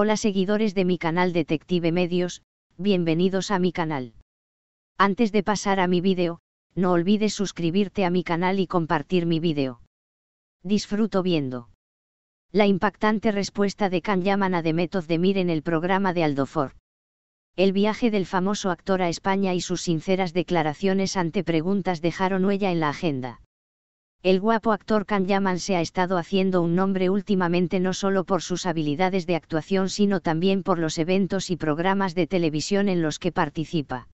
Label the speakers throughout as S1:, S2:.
S1: Hola seguidores de mi canal Detective Medios, bienvenidos a mi canal. Antes de pasar a mi vídeo, no olvides suscribirte a mi canal y compartir mi vídeo. Disfruto viendo. La impactante respuesta de Can de a de Mir en el programa de Aldofor. El viaje del famoso actor a España y sus sinceras declaraciones ante preguntas dejaron huella en la agenda. El guapo actor Can Yaman se ha estado haciendo un nombre últimamente no solo por sus habilidades de actuación sino también por los eventos y programas de televisión en los que participa.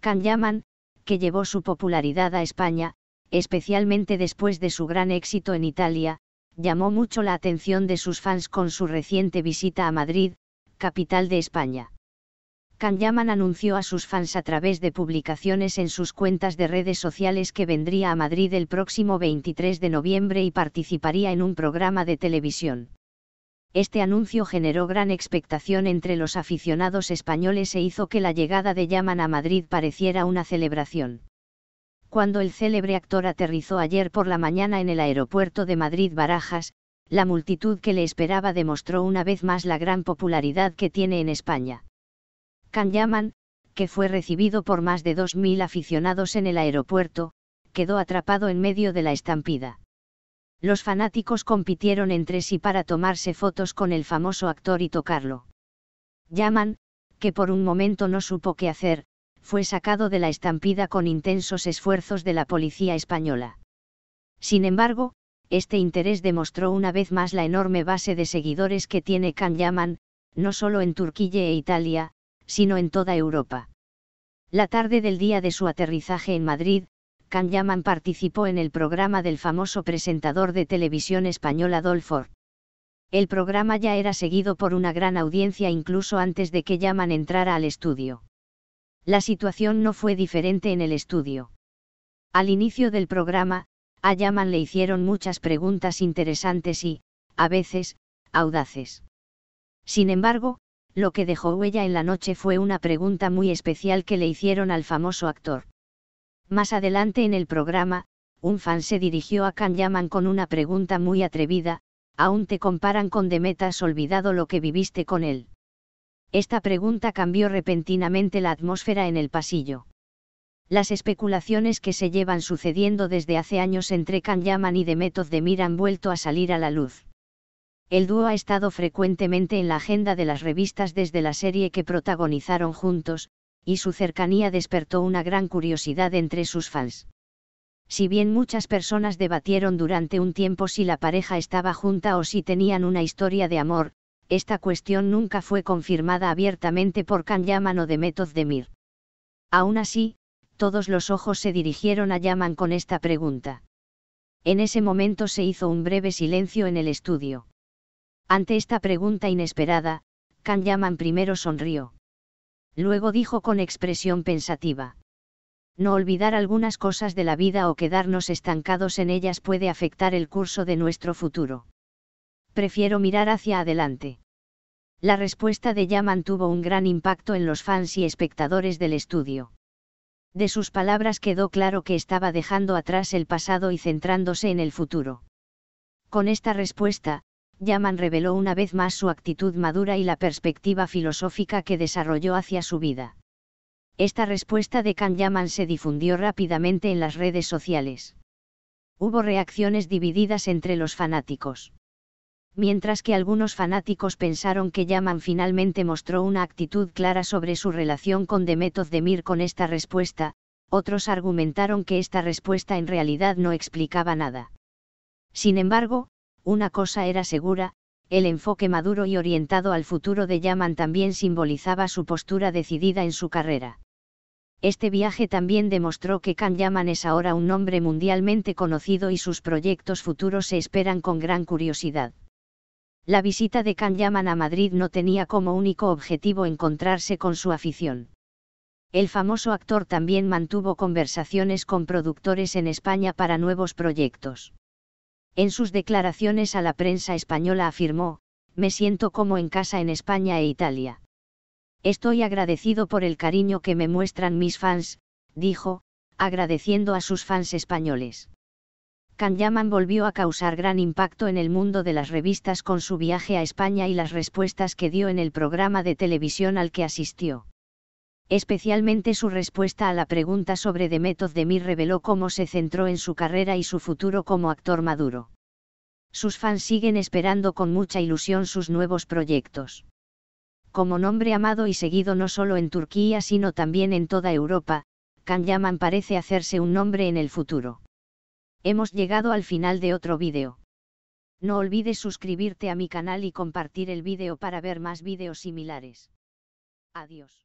S1: Can Yaman, que llevó su popularidad a España, especialmente después de su gran éxito en Italia, llamó mucho la atención de sus fans con su reciente visita a Madrid, capital de España. Yaman anunció a sus fans a través de publicaciones en sus cuentas de redes sociales que vendría a Madrid el próximo 23 de noviembre y participaría en un programa de televisión. Este anuncio generó gran expectación entre los aficionados españoles e hizo que la llegada de Yaman a Madrid pareciera una celebración. Cuando el célebre actor aterrizó ayer por la mañana en el aeropuerto de Madrid Barajas, la multitud que le esperaba demostró una vez más la gran popularidad que tiene en España. Can Yaman, que fue recibido por más de 2.000 aficionados en el aeropuerto, quedó atrapado en medio de la estampida. Los fanáticos compitieron entre sí para tomarse fotos con el famoso actor y tocarlo. Yaman, que por un momento no supo qué hacer, fue sacado de la estampida con intensos esfuerzos de la policía española. Sin embargo, este interés demostró una vez más la enorme base de seguidores que tiene Can Yaman, no solo en Turquía e Italia, sino en toda Europa. La tarde del día de su aterrizaje en Madrid, Can Yaman participó en el programa del famoso presentador de televisión español Adolfo. El programa ya era seguido por una gran audiencia incluso antes de que Yaman entrara al estudio. La situación no fue diferente en el estudio. Al inicio del programa, a Yaman le hicieron muchas preguntas interesantes y, a veces, audaces. Sin embargo, lo que dejó huella en la noche fue una pregunta muy especial que le hicieron al famoso actor. Más adelante en el programa, un fan se dirigió a Can Yaman con una pregunta muy atrevida, aún te comparan con Demetas olvidado lo que viviste con él. Esta pregunta cambió repentinamente la atmósfera en el pasillo. Las especulaciones que se llevan sucediendo desde hace años entre Can Yaman y de Mir han vuelto a salir a la luz el dúo ha estado frecuentemente en la agenda de las revistas desde la serie que protagonizaron juntos, y su cercanía despertó una gran curiosidad entre sus fans. Si bien muchas personas debatieron durante un tiempo si la pareja estaba junta o si tenían una historia de amor, esta cuestión nunca fue confirmada abiertamente por Kan Yaman o de Demir. Aún así, todos los ojos se dirigieron a Yaman con esta pregunta. En ese momento se hizo un breve silencio en el estudio. Ante esta pregunta inesperada, Kan Yaman primero sonrió. Luego dijo con expresión pensativa. No olvidar algunas cosas de la vida o quedarnos estancados en ellas puede afectar el curso de nuestro futuro. Prefiero mirar hacia adelante. La respuesta de Yaman tuvo un gran impacto en los fans y espectadores del estudio. De sus palabras quedó claro que estaba dejando atrás el pasado y centrándose en el futuro. Con esta respuesta, Yaman reveló una vez más su actitud madura y la perspectiva filosófica que desarrolló hacia su vida. Esta respuesta de Can Yaman se difundió rápidamente en las redes sociales. Hubo reacciones divididas entre los fanáticos. Mientras que algunos fanáticos pensaron que Yaman finalmente mostró una actitud clara sobre su relación con Demet Demir con esta respuesta, otros argumentaron que esta respuesta en realidad no explicaba nada. Sin embargo, una cosa era segura, el enfoque maduro y orientado al futuro de Yaman también simbolizaba su postura decidida en su carrera. Este viaje también demostró que Can Yaman es ahora un nombre mundialmente conocido y sus proyectos futuros se esperan con gran curiosidad. La visita de Can Yaman a Madrid no tenía como único objetivo encontrarse con su afición. El famoso actor también mantuvo conversaciones con productores en España para nuevos proyectos. En sus declaraciones a la prensa española afirmó, me siento como en casa en España e Italia. Estoy agradecido por el cariño que me muestran mis fans, dijo, agradeciendo a sus fans españoles. Kanyaman volvió a causar gran impacto en el mundo de las revistas con su viaje a España y las respuestas que dio en el programa de televisión al que asistió. Especialmente su respuesta a la pregunta sobre Method de mí reveló cómo se centró en su carrera y su futuro como actor maduro. Sus fans siguen esperando con mucha ilusión sus nuevos proyectos. Como nombre amado y seguido no solo en Turquía sino también en toda Europa, Can Yaman parece hacerse un nombre en el futuro. Hemos llegado al final de otro vídeo. No olvides suscribirte a mi canal y compartir el vídeo para ver más vídeos similares. Adiós.